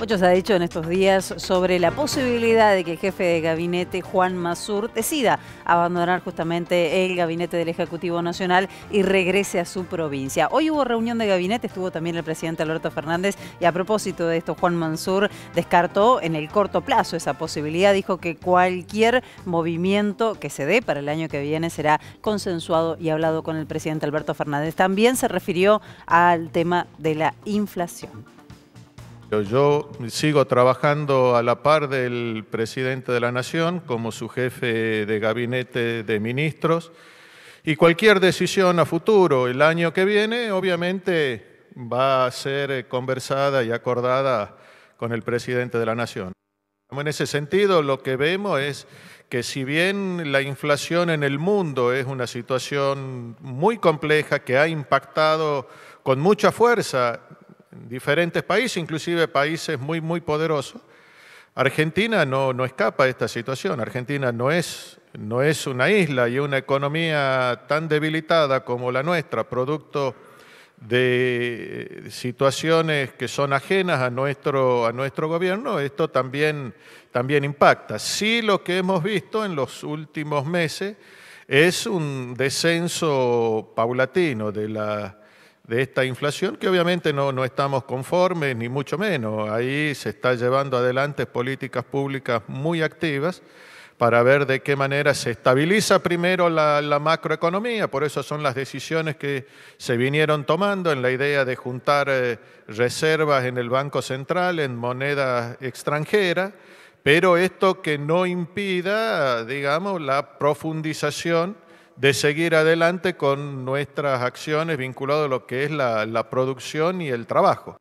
Muchos ha dicho en estos días sobre la posibilidad de que el jefe de gabinete Juan Mansur decida abandonar justamente el gabinete del Ejecutivo Nacional y regrese a su provincia. Hoy hubo reunión de gabinete, estuvo también el presidente Alberto Fernández y a propósito de esto Juan Mansur descartó en el corto plazo esa posibilidad, dijo que cualquier movimiento que se dé para el año que viene será consensuado y hablado con el presidente Alberto Fernández. También se refirió al tema de la inflación. Yo, sigo trabajando a la par del presidente de la Nación como su jefe de gabinete de ministros y cualquier decisión a futuro el año que viene obviamente va a ser conversada y acordada con el presidente de la Nación. En ese sentido, lo que vemos es que si bien la inflación en el mundo es una situación muy compleja que ha impactado con mucha fuerza en diferentes países, inclusive países muy, muy poderosos. Argentina no, no escapa de esta situación. Argentina no es, no es una isla y una economía tan debilitada como la nuestra, producto de eh, situaciones que son ajenas a nuestro, a nuestro gobierno, esto también, también impacta. Sí lo que hemos visto en los últimos meses es un descenso paulatino de la de esta inflación, que obviamente no, no estamos conformes, ni mucho menos. Ahí se está llevando adelante políticas públicas muy activas para ver de qué manera se estabiliza primero la, macroeconomía. Por eso son las decisiones que se vinieron tomando en la idea de juntar eh, reservas en el Banco Central, en moneda extranjera, pero esto que no impida, digamos, la profundización de seguir adelante con nuestras acciones vinculadas a lo que es la, la producción y el trabajo.